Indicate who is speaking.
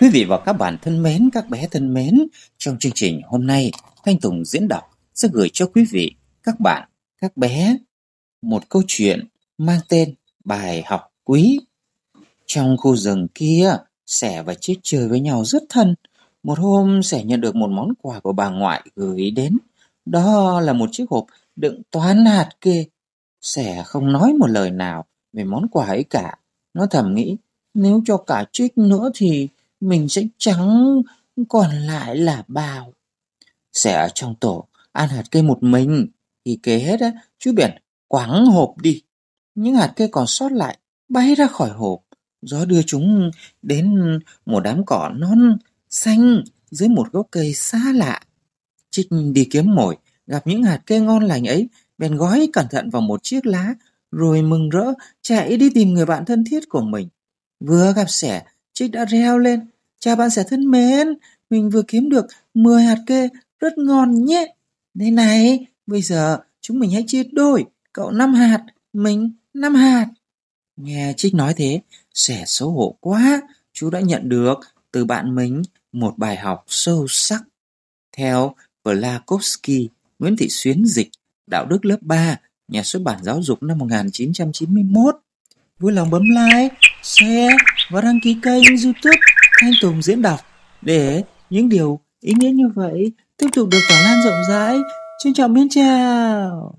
Speaker 1: Quý vị và các bạn thân mến, các bé thân mến, trong chương trình hôm nay, Thanh Tùng diễn đọc sẽ gửi cho quý vị, các bạn, các bé một câu chuyện mang tên Bài học quý. Trong khu rừng kia, sẻ và chiếc chơi với nhau rất thân. Một hôm, sẻ nhận được một món quà của bà ngoại gửi đến. Đó là một chiếc hộp đựng toán hạt kê. Sẻ không nói một lời nào về món quà ấy cả. Nó thầm nghĩ, nếu cho cả trích nữa thì mình sẽ trắng, còn lại là bào. Sẽ ở trong tổ, ăn hạt cây một mình, thì kế hết á, chú biển quẳng hộp đi. Những hạt cây còn sót lại bay ra khỏi hộp, gió đưa chúng đến một đám cỏ non xanh dưới một gốc cây xa lạ. Trích đi kiếm mồi, gặp những hạt cây ngon lành ấy, bèn gói cẩn thận vào một chiếc lá, rồi mừng rỡ chạy đi tìm người bạn thân thiết của mình. Vừa gặp sẻ, Trích đã reo lên. Cha bạn sẽ thân mến, mình vừa kiếm được 10 hạt kê rất ngon nhé. Đây này, bây giờ chúng mình hãy chia đôi. Cậu 5 hạt, mình 5 hạt. Nghe Trích nói thế, sẻ xấu hổ quá. Chú đã nhận được từ bạn mình một bài học sâu sắc. Theo Blakowski, Nguyễn Thị Xuyến dịch, Đạo đức lớp 3, nhà xuất bản giáo dục năm 1991. Vui lòng bấm like, share và đăng ký kênh youtube Thanh Tùng Diễn Đọc để những điều ý nghĩa như vậy tiếp tục được tỏa lan rộng rãi. Xin trọng miến chào!